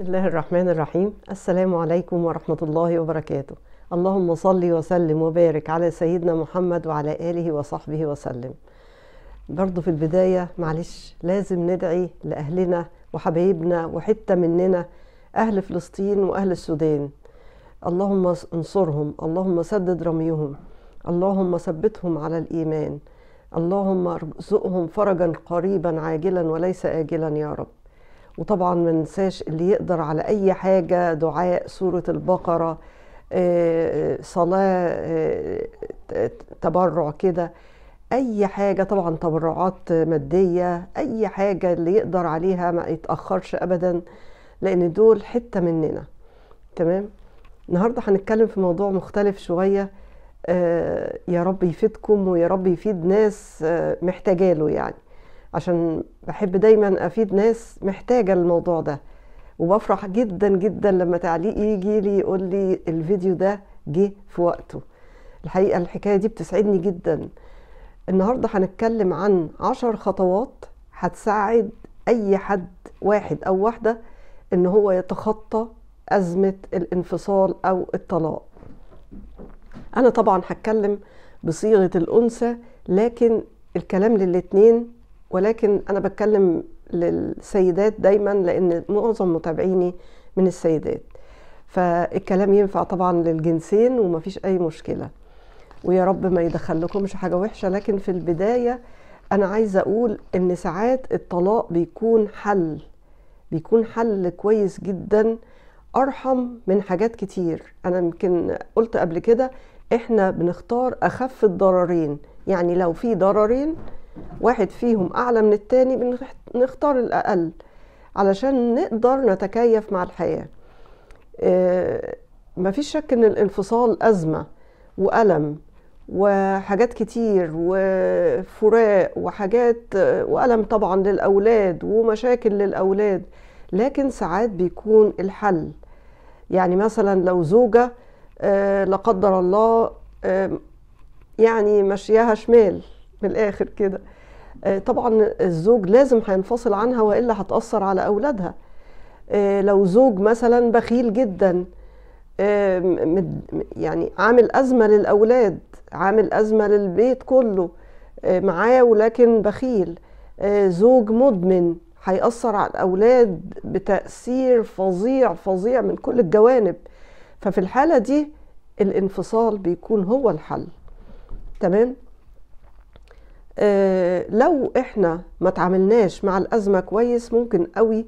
بسم الله الرحمن الرحيم السلام عليكم ورحمة الله وبركاته اللهم صل وسلم وبارك على سيدنا محمد وعلى آله وصحبه وسلم برضو في البداية معلش لازم ندعي لأهلنا وحبايبنا وحتة مننا أهل فلسطين وأهل السودان اللهم انصرهم اللهم سدد رميهم اللهم ثبتهم على الإيمان اللهم ارزقهم فرجا قريبا عاجلا وليس آجلا يا رب وطبعا ما ننساش اللي يقدر على اي حاجه دعاء سوره البقره آه، آه، صلاه آه، تبرع كده اي حاجه طبعا تبرعات ماديه اي حاجه اللي يقدر عليها ما يتاخرش ابدا لان دول حته مننا تمام النهارده هنتكلم في موضوع مختلف شويه يا رب يفيدكم ويا رب يفيد ناس محتاجاله يعني عشان بحب دايما افيد ناس محتاجه الموضوع ده وبفرح جدا جدا لما تعليق يجي لي يقول لي الفيديو ده جه في وقته الحقيقه الحكايه دي بتسعدني جدا النهارده هنتكلم عن عشر خطوات هتساعد اي حد واحد او واحده ان هو يتخطى ازمه الانفصال او الطلاق انا طبعا هتكلم بصيغه الانثى لكن الكلام للاتنين ولكن انا بتكلم للسيدات دايما لان معظم متابعيني من السيدات فالكلام ينفع طبعا للجنسين ومفيش اي مشكله ويا رب ما يدخل حاجه وحشه لكن في البدايه انا عايزه اقول ان ساعات الطلاق بيكون حل بيكون حل كويس جدا ارحم من حاجات كتير انا يمكن قلت قبل كده احنا بنختار اخف الضررين يعني لو في ضررين واحد فيهم أعلى من التاني بنختار الأقل علشان نقدر نتكيف مع الحياة آه، مفيش شك إن الانفصال أزمة وألم وحاجات كتير وفراق وحاجات آه، وألم طبعا للأولاد ومشاكل للأولاد لكن ساعات بيكون الحل يعني مثلا لو زوجة آه، لا قدر الله يعني مشيها شمال من الاخر كده آه، طبعا الزوج لازم هينفصل عنها والا هتاثر على اولادها آه، لو زوج مثلا بخيل جدا يعني عامل ازمه للاولاد عامل ازمه للبيت كله آه، معاه ولكن بخيل زوج مدمن هيأثر على الأولاد بتأثير فظيع فظيع من كل الجوانب ففي الحالة دي الانفصال بيكون هو الحل تمام؟ آه، لو احنا ما تعاملناش مع الازمه كويس ممكن قوي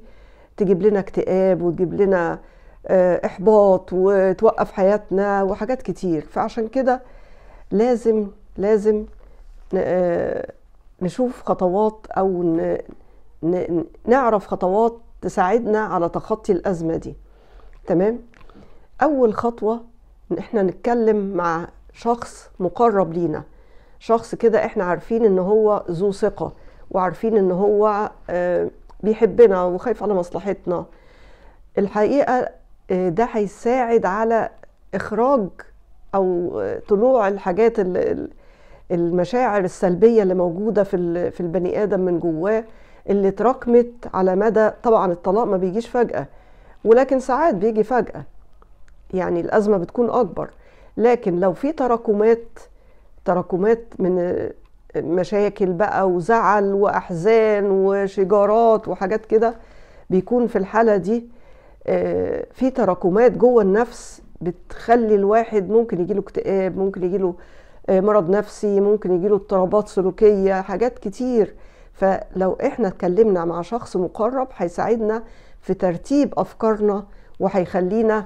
تجيب لنا اكتئاب وتجيب لنا آه، احباط وتوقف حياتنا وحاجات كتير فعشان كده لازم لازم آه، نشوف خطوات او نعرف خطوات تساعدنا على تخطي الازمه دي تمام اول خطوه ان احنا نتكلم مع شخص مقرب لينا شخص كده احنا عارفين ان هو ذو ثقه وعارفين ان هو آه، بيحبنا وخايف على مصلحتنا الحقيقه آه، ده هيساعد على اخراج او آه، طلوع الحاجات المشاعر السلبيه اللي موجوده في في البني ادم من جواه اللي تراكمت على مدى طبعا الطلاق ما بيجيش فجاه ولكن ساعات بيجي فجاه يعني الازمه بتكون اكبر لكن لو في تراكمات تراكمات من مشاكل بقى وزعل واحزان وشجارات وحاجات كده بيكون في الحاله دي آه، في تراكمات جوه النفس بتخلي الواحد ممكن يجيله اكتئاب ممكن يجيله آه، مرض نفسي ممكن يجيله اضطرابات سلوكيه حاجات كتير فلو احنا اتكلمنا مع شخص مقرب هيساعدنا في ترتيب افكارنا وهيخلينا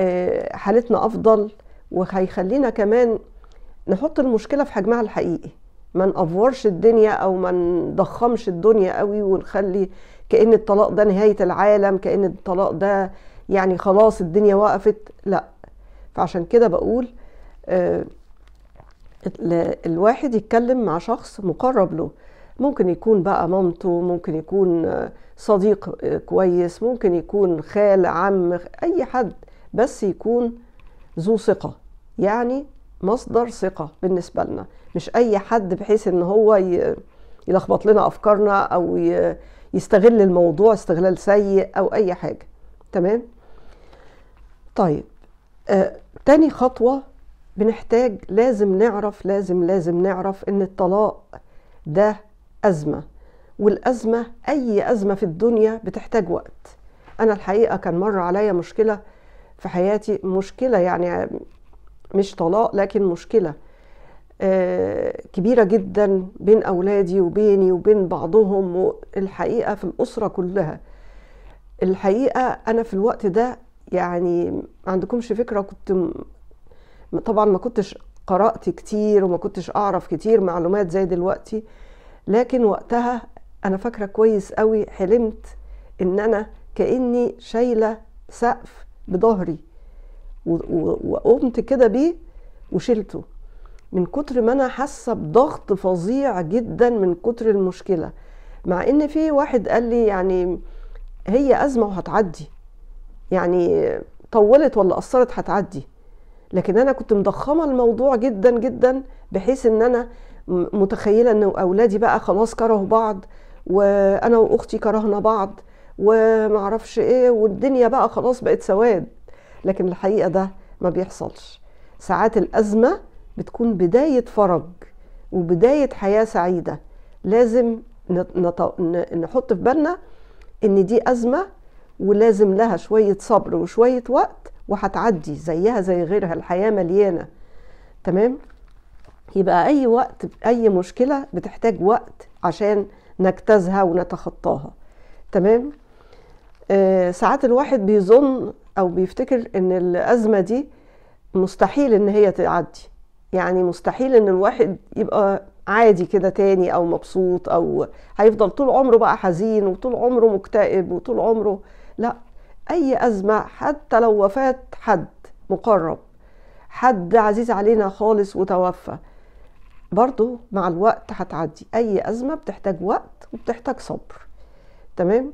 آه، حالتنا افضل وهيخلينا كمان نحط المشكله في حجمها الحقيقي ما نقفورش الدنيا او ما نضخمش الدنيا قوي ونخلي كان الطلاق ده نهايه العالم كان الطلاق ده يعني خلاص الدنيا وقفت لا فعشان كده بقول آه، الواحد يتكلم مع شخص مقرب له ممكن يكون بقى مامته ممكن يكون صديق كويس ممكن يكون خال عم اي حد بس يكون ذو ثقه يعني مصدر ثقه بالنسبه لنا مش اي حد بحيث ان هو يلخبط لنا افكارنا او يستغل الموضوع استغلال سيء او اي حاجه تمام طيب آه، تاني خطوه بنحتاج لازم نعرف لازم لازم نعرف ان الطلاق ده ازمه والازمه اي ازمه في الدنيا بتحتاج وقت انا الحقيقه كان مر عليا مشكله في حياتي مشكله يعني مش طلاق لكن مشكله آه، كبيره جدا بين اولادي وبيني وبين بعضهم الحقيقه في الاسره كلها الحقيقه انا في الوقت ده يعني ما عندكمش فكره كنت طبعا ما كنتش قرات كتير وما كنتش اعرف كتير معلومات زي دلوقتي لكن وقتها انا فاكره كويس قوي حلمت ان انا كاني شايله سقف بظهري وقمت كده بيه وشلته من كتر ما انا حاسه بضغط فظيع جدا من كتر المشكله مع ان في واحد قال لي يعني هي ازمه وهتعدي يعني طولت ولا قصرت هتعدي لكن انا كنت مضخمه الموضوع جدا جدا بحيث ان انا متخيله ان اولادي بقى خلاص كرهوا بعض وانا واختي كرهنا بعض ومعرفش ايه والدنيا بقى خلاص بقت سواد لكن الحقيقه ده ما بيحصلش ساعات الازمه بتكون بدايه فرج وبدايه حياه سعيده لازم نحط في بالنا ان دي ازمه ولازم لها شويه صبر وشويه وقت وهتعدي زيها زي غيرها الحياه مليانه تمام يبقى اي وقت اي مشكله بتحتاج وقت عشان نجتازها ونتخطاها تمام آه ساعات الواحد بيظن او بيفتكر ان الازمه دي مستحيل ان هي تعدي يعني مستحيل ان الواحد يبقى عادي كده تاني او مبسوط او هيفضل طول عمره بقى حزين وطول عمره مكتئب وطول عمره لا اي ازمه حتى لو وفاه حد مقرب حد عزيز علينا خالص وتوفى برضه مع الوقت هتعدي اي ازمه بتحتاج وقت وبتحتاج صبر تمام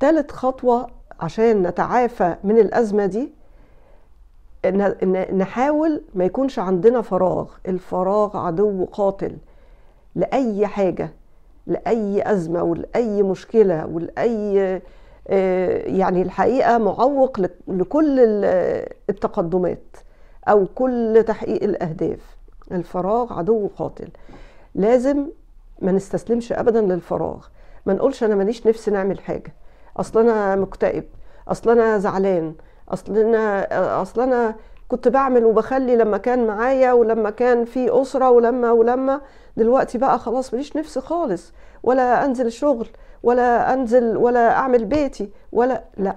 تالت خطوه عشان نتعافى من الازمه دي نحاول ما يكونش عندنا فراغ الفراغ عدو قاتل لاي حاجه لاي ازمه ولاي مشكله ولاي آه، يعني الحقيقه معوق لكل التقدمات او كل تحقيق الاهداف الفراغ عدو قاتل لازم ما نستسلمش ابدا للفراغ ما نقولش انا ماليش نفسي نعمل حاجه اصل انا مكتئب اصل انا زعلان اصل انا اصل انا كنت بعمل وبخلي لما كان معايا ولما كان في اسره ولما ولما دلوقتي بقى خلاص ماليش نفسي خالص ولا انزل الشغل ولا انزل ولا اعمل بيتي ولا لا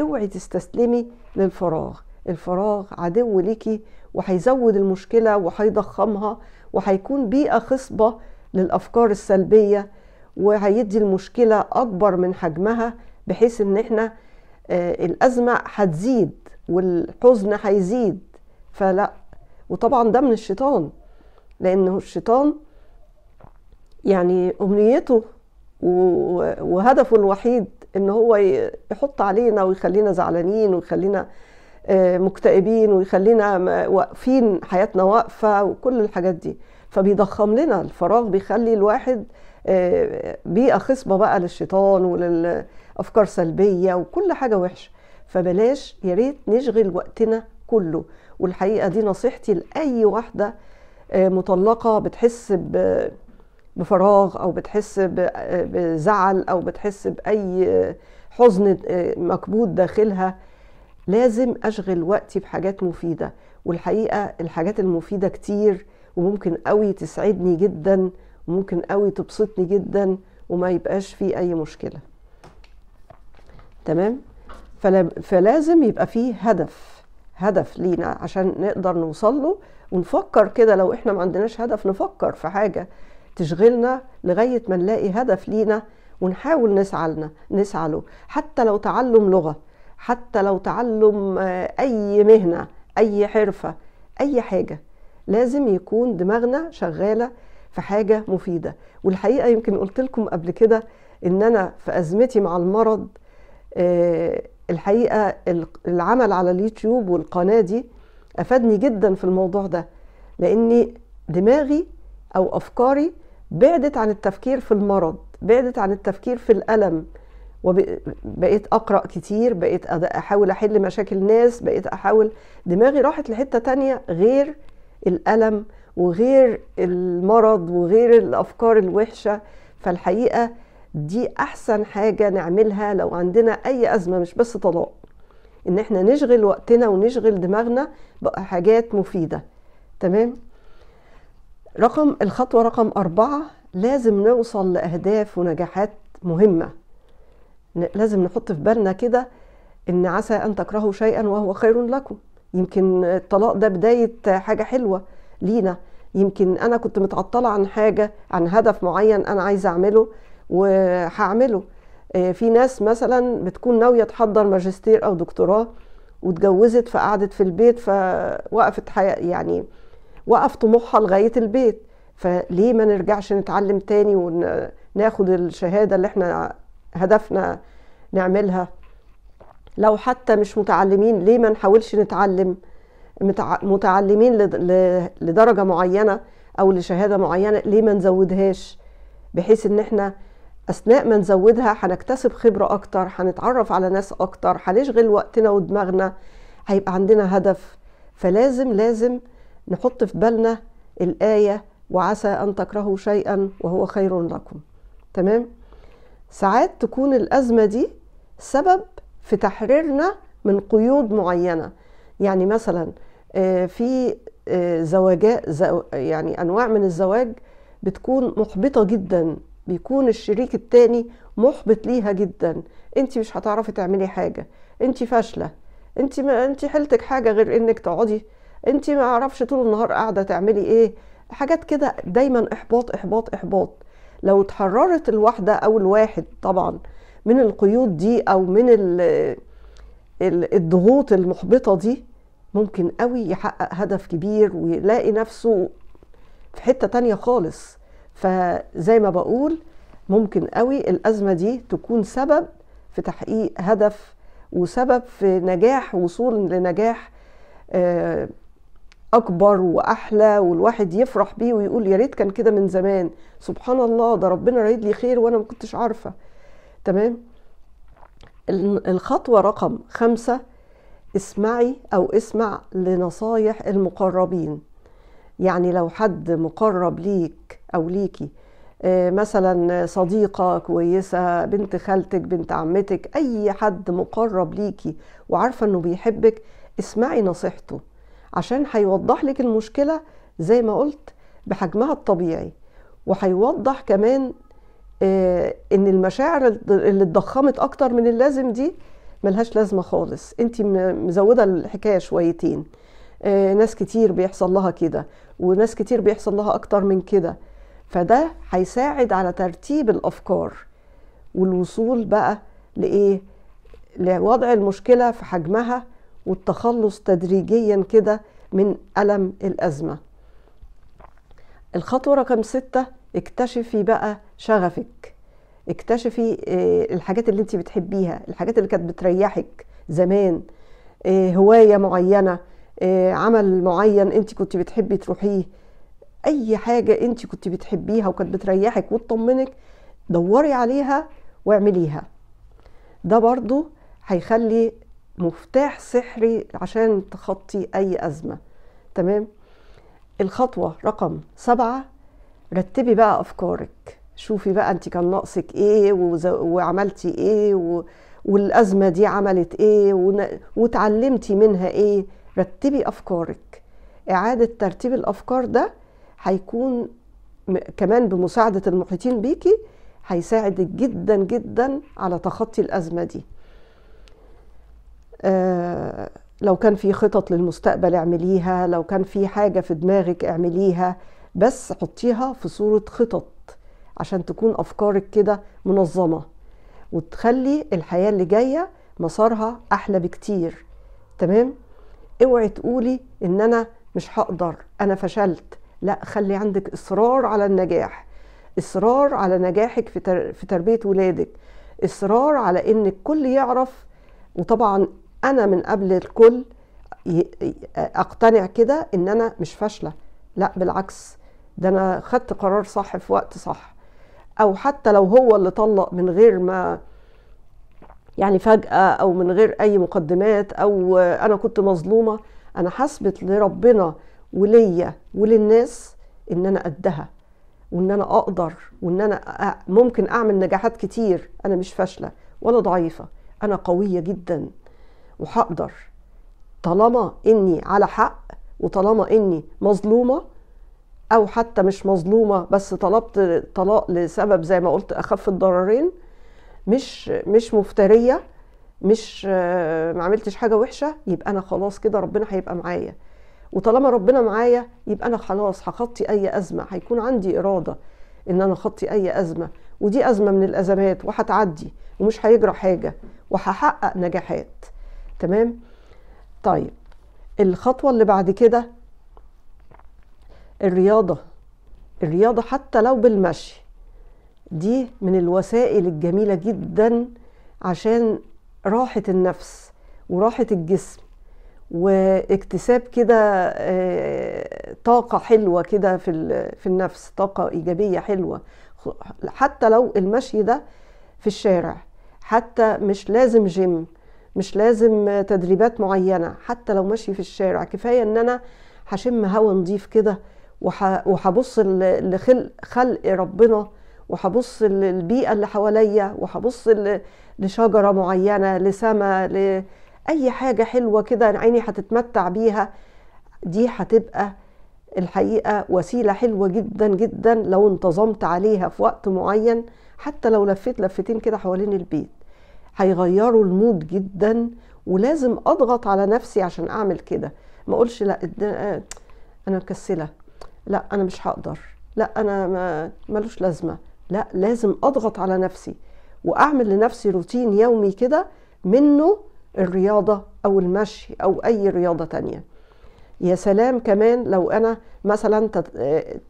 اوعي تستسلمي للفراغ الفراغ عدو ليكي وهيزود المشكله وهيضخمها وهيكون بيئه خصبه للافكار السلبيه وهيدي المشكله اكبر من حجمها بحيث ان احنا آه، الازمه هتزيد والحزن هيزيد فلا وطبعا ده من الشيطان لانه الشيطان يعني امنيته وهدفه الوحيد ان هو يحط علينا ويخلينا زعلانين ويخلينا آه، مكتئبين ويخلينا واقفين حياتنا واقفه وكل الحاجات دي فبيضخم لنا الفراغ بيخلي الواحد بيئه خصبه بقى للشيطان وللافكار سلبيه وكل حاجه وحشه فبلاش يا ريت نشغل وقتنا كله والحقيقه دي نصيحتي لاي واحده آه، مطلقه بتحس بفراغ او بتحس بزعل او بتحس باي حزن آه، مكبوت داخلها لازم اشغل وقتي بحاجات مفيده والحقيقه الحاجات المفيده كتير وممكن قوي تسعدني جدا ممكن قوي تبسطني جدا وما يبقاش في اي مشكله تمام فلازم يبقى فيه هدف هدف لينا عشان نقدر نوصل له ونفكر كده لو احنا ما عندناش هدف نفكر في حاجه تشغلنا لغايه ما نلاقي هدف لينا ونحاول نسعى لنا نسعى له حتى لو تعلم لغه حتى لو تعلم آه، اي مهنه اي حرفه اي حاجه لازم يكون دماغنا شغاله في حاجه مفيده والحقيقه يمكن قلت لكم قبل كده ان انا في ازمتي مع المرض آه، الحقيقه العمل على اليوتيوب والقناه دي افادني جدا في الموضوع ده لاني دماغي او افكاري بعدت عن التفكير في المرض بعدت عن التفكير في الالم وبقيت اقرا كتير بقيت احاول احل مشاكل ناس بقيت احاول دماغي راحت لحته تانية غير الالم وغير المرض وغير الافكار الوحشه فالحقيقه دي احسن حاجه نعملها لو عندنا اي ازمه مش بس طلاق ان احنا نشغل وقتنا ونشغل دماغنا بحاجات مفيده تمام رقم الخطوه رقم أربعة لازم نوصل لاهداف ونجاحات مهمه لازم نحط في بالنا كده ان عسى ان تكرهوا شيئا وهو خير لكم يمكن الطلاق ده بدايه حاجه حلوه لينا يمكن انا كنت متعطله عن حاجه عن هدف معين انا عايزه اعمله وهعمله آه، في ناس مثلا بتكون ناويه تحضر ماجستير او دكتوراه واتجوزت فقعدت في البيت فوقفت حياة يعني وقف طموحها لغايه البيت فليه ما نرجعش نتعلم تاني وناخد الشهاده اللي احنا هدفنا نعملها لو حتى مش متعلمين ليه ما نحاولش نتعلم متعلمين لدرجه معينه او لشهاده معينه ليه ما نزودهاش بحيث ان احنا اثناء ما نزودها هنكتسب خبره اكتر هنتعرف على ناس اكتر هنشغل وقتنا ودماغنا هيبقى عندنا هدف فلازم لازم نحط في بالنا الايه وعسى ان تكرهوا شيئا وهو خير لكم تمام ساعات تكون الازمه دي سبب في تحريرنا من قيود معينه يعني مثلا آه، في آه، زواج يعني انواع من الزواج بتكون محبطه جدا بيكون الشريك التاني محبط ليها جدا انت مش هتعرفي تعملي حاجه انت فاشله انت ما انت حلتك حاجه غير انك تقعدي انت ما اعرفش طول النهار قاعده تعملي ايه حاجات كده دايما احباط احباط احباط لو اتحررت الواحده او الواحد طبعا من القيود دي او من الضغوط المحبطه دي ممكن قوي يحقق هدف كبير ويلاقي نفسه في حتة تانية خالص فزي ما بقول ممكن قوي الأزمة دي تكون سبب في تحقيق هدف وسبب في نجاح وصول لنجاح آه، أكبر وأحلى والواحد يفرح بيه ويقول يا ريت كان كده من زمان سبحان الله ده ربنا رايد لي خير وأنا ما كنتش عارفة تمام الخطوة رقم خمسة اسمعي او اسمع لنصايح المقربين يعني لو حد مقرب ليك او ليكي آه، مثلا صديقة كويسة بنت خالتك بنت عمتك أي حد مقرب ليكي وعارفة أنه بيحبك اسمعي نصيحته عشان هيوضح لك المشكلة زي ما قلت بحجمها الطبيعي وهيوضح كمان آه، ان المشاعر اللي اتضخمت اكتر من اللازم دي ملهاش لازمه خالص انت مزوده الحكايه شويتين آه، ناس كتير بيحصل لها كده وناس كتير بيحصل لها اكتر من كده فده هيساعد على ترتيب الافكار والوصول بقى لايه لوضع المشكله في حجمها والتخلص تدريجيا كده من الم الازمه الخطوه رقم ستة اكتشفي بقى شغفك اكتشفي آه، الحاجات اللي انت بتحبيها الحاجات اللي كانت بتريحك زمان آه، هوايه معينه آه، عمل معين انت كنت بتحبي تروحيه اي حاجه انت كنت بتحبيها وكانت بتريحك وتطمنك دوري عليها واعمليها ده برضو هيخلي مفتاح سحري عشان تخطي اي ازمه تمام الخطوه رقم سبعه رتبي بقى افكارك شوفي بقى انت كان ناقصك ايه وعملتي ايه و... والازمه دي عملت ايه و... وتعلمتي منها ايه رتبي افكارك اعاده ترتيب الافكار ده هيكون كمان بمساعده المحيطين بيكي هيساعدك جدا جدا على تخطي الازمه دي آه لو كان في خطط للمستقبل اعمليها لو كان في حاجه في دماغك اعمليها بس حطيها في صوره خطط عشان تكون افكارك كده منظمه وتخلي الحياه اللي جايه مسارها احلى بكتير تمام اوعي تقولي ان انا مش هقدر انا فشلت لا خلي عندك اصرار على النجاح اصرار على نجاحك في, تر... في تربيه ولادك اصرار على ان الكل يعرف وطبعا انا من قبل الكل اقتنع كده ان انا مش فاشله لا بالعكس ده انا خدت قرار صح في وقت صح او حتى لو هو اللي طلق من غير ما يعني فجأة او من غير اي مقدمات او انا كنت مظلومة انا حسبت لربنا وليا وللناس ان انا قدها وان انا اقدر وان انا ممكن اعمل نجاحات كتير انا مش فاشلة ولا ضعيفة انا قوية جدا وهقدر طالما اني على حق وطالما اني مظلومه او حتى مش مظلومه بس طلبت طلاق لسبب زي ما قلت اخف الضررين مش مش مفتريه مش آه، ما عملتش حاجه وحشه يبقى انا خلاص كده ربنا هيبقى معايا وطالما ربنا معايا يبقى انا خلاص هخطي اي ازمه هيكون عندي اراده ان انا اخطي اي ازمه ودي ازمه من الازمات وهتعدي ومش هيجرى حاجه وهحقق نجاحات تمام طيب الخطوه اللي بعد كده الرياضة الرياضة حتى لو بالمشي دي من الوسائل الجميلة جدا عشان راحة النفس وراحة الجسم واكتساب كده آه، طاقة حلوة كده في في النفس طاقة إيجابية حلوة حتى لو المشي ده في الشارع حتى مش لازم جيم مش لازم تدريبات معينة حتى لو مشي في الشارع كفاية إن أنا هشم هوا نضيف كده وهبص لخلق خلق ربنا وهبص للبيئة اللي حواليا وهبص لشجرة معينة لسما لأي حاجة حلوة كده عيني هتتمتع بيها دي هتبقى الحقيقة وسيلة حلوة جدا جدا لو انتظمت عليها في وقت معين حتى لو لفيت لفتين كده حوالين البيت هيغيروا المود جدا ولازم اضغط على نفسي عشان اعمل كده ما اقولش لا انا مكسله لا انا مش هقدر لا انا ما ملوش لازمه لا لازم اضغط على نفسي واعمل لنفسي روتين يومي كده منه الرياضه او المشي او اي رياضه تانية يا سلام كمان لو انا مثلا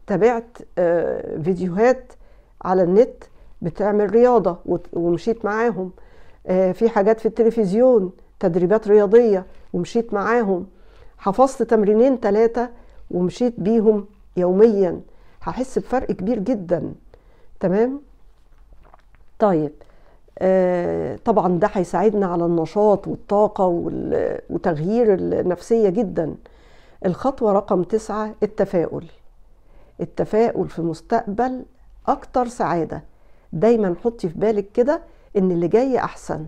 تابعت آه، فيديوهات على النت بتعمل رياضه ومشيت معاهم آه، في حاجات في التلفزيون تدريبات رياضيه ومشيت معاهم حفظت تمرينين ثلاثه ومشيت بيهم يوميا هحس بفرق كبير جدا تمام طيب آه طبعا ده هيساعدنا على النشاط والطاقة وتغيير النفسية جدا الخطوة رقم تسعة التفاؤل التفاؤل في مستقبل أكتر سعادة دايما حطي في بالك كده إن اللي جاي أحسن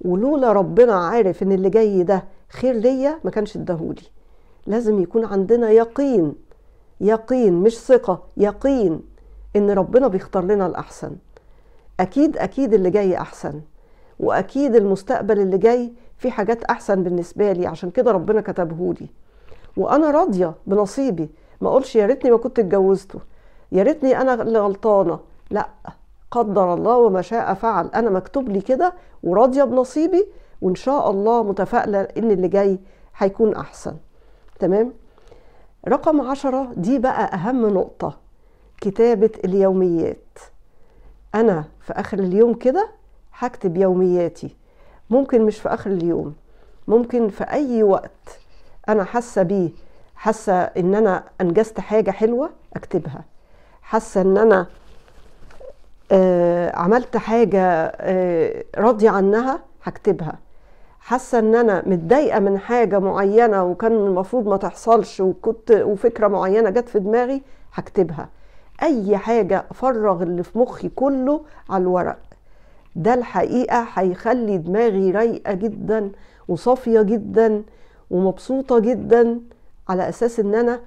ولولا ربنا عارف إن اللي جاي ده خير ليا ما كانش اداهولي لازم يكون عندنا يقين يقين مش ثقه يقين ان ربنا بيختار لنا الاحسن اكيد اكيد اللي جاي احسن واكيد المستقبل اللي جاي في حاجات احسن بالنسبه لي عشان كده ربنا كتبه لي وانا راضيه بنصيبي ما اقولش يا ريتني ما كنت اتجوزته يا ريتني انا اللي غلطانه لا قدر الله وما شاء فعل انا مكتوب لي كده وراضيه بنصيبي وان شاء الله متفائله ان اللي جاي هيكون احسن تمام رقم عشرة دي بقى أهم نقطة كتابة اليوميات أنا في آخر اليوم كده هكتب يومياتي ممكن مش في آخر اليوم ممكن في أي وقت أنا حاسة بيه حاسة إن أنا أنجزت حاجة حلوة أكتبها حاسة إن أنا آه عملت حاجة آه راضية عنها هكتبها حاسه ان انا متضايقه من حاجه معينه وكان المفروض ما تحصلش وكنت وفكره معينه جت في دماغي هكتبها اي حاجه افرغ اللي في مخي كله على الورق ده الحقيقه هيخلي دماغي رايقه جدا وصافيه جدا ومبسوطه جدا على اساس ان انا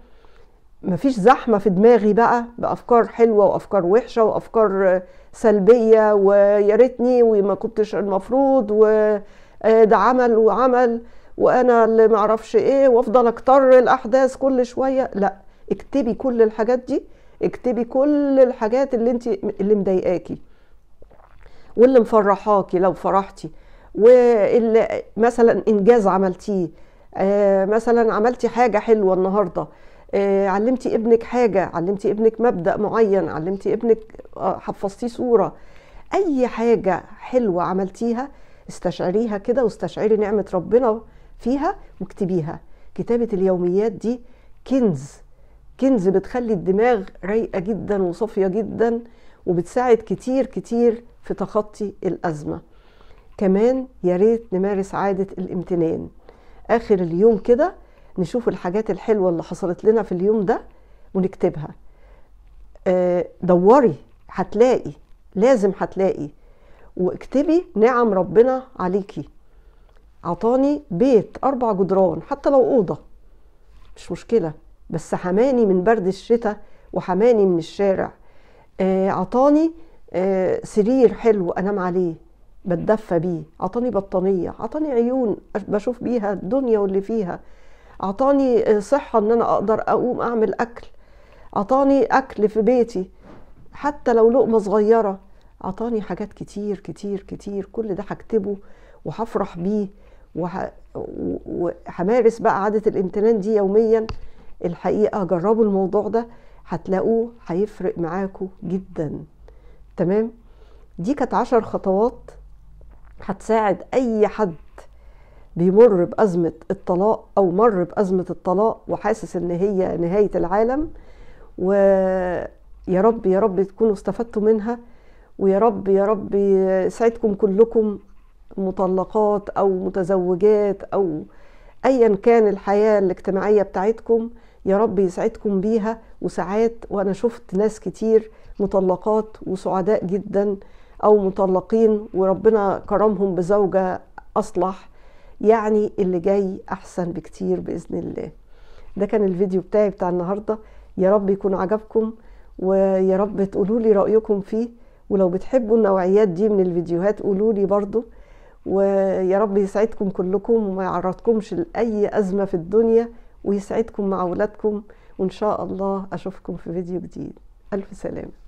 مفيش زحمه في دماغي بقى بافكار حلوه وافكار وحشه وافكار سلبيه ويا ريتني وما كنتش المفروض و آه، ده عمل وعمل وانا اللي معرفش ايه وافضل اكتر الاحداث كل شويه لا اكتبي كل الحاجات دي اكتبي كل الحاجات اللي انت اللي مضايقاكي واللي مفرحاكي لو فرحتي واللي مثلا انجاز عملتيه آه مثلا عملتي حاجه حلوه النهارده آه علمتي ابنك حاجه علمتي ابنك مبدا معين علمتي ابنك آه، حفظتيه صوره اي حاجه حلوه عملتيها استشعريها كده واستشعري نعمة ربنا فيها واكتبيها كتابة اليوميات دي كنز كنز بتخلي الدماغ رايقة جدا وصافية جدا وبتساعد كتير كتير في تخطي الأزمة كمان يا ريت نمارس عادة الامتنان آخر اليوم كده نشوف الحاجات الحلوة اللي حصلت لنا في اليوم ده ونكتبها آه، دوري هتلاقي لازم هتلاقي واكتبي نعم ربنا عليكي عطاني بيت أربع جدران حتى لو أوضة مش مشكلة بس حماني من برد الشتاء وحماني من الشارع آه، اعطاني عطاني آه سرير حلو أنام عليه بتدفى بيه عطاني بطانية عطاني عيون بشوف بيها الدنيا واللي فيها عطاني آه، صحة أن أنا أقدر أقوم أعمل أكل عطاني أكل في بيتي حتى لو لقمة صغيرة اعطاني حاجات كتير كتير كتير كل ده هكتبه وهفرح بيه وهمارس بقى عادة الامتنان دي يوميا الحقيقة جربوا الموضوع ده هتلاقوه هيفرق معاكم جدا تمام دي كانت عشر خطوات هتساعد اي حد بيمر بأزمة الطلاق أو مر بأزمة الطلاق وحاسس إن هي نهاية العالم ويا رب يا رب تكونوا استفدتوا منها ويا رب يا رب يسعدكم كلكم مطلقات او متزوجات او ايا كان الحياه الاجتماعيه بتاعتكم يا رب يسعدكم بيها وساعات وانا شفت ناس كتير مطلقات وسعداء جدا او مطلقين وربنا كرمهم بزوجه اصلح يعني اللي جاي احسن بكتير باذن الله ده كان الفيديو بتاعي بتاع النهارده يا رب يكون عجبكم ويا رب تقولوا لي رايكم فيه ولو بتحبوا النوعيات دي من الفيديوهات قولوا لي برضو ويا رب يسعدكم كلكم وما يعرضكمش لأي أزمة في الدنيا ويسعدكم مع أولادكم وإن شاء الله أشوفكم في فيديو جديد ألف سلامة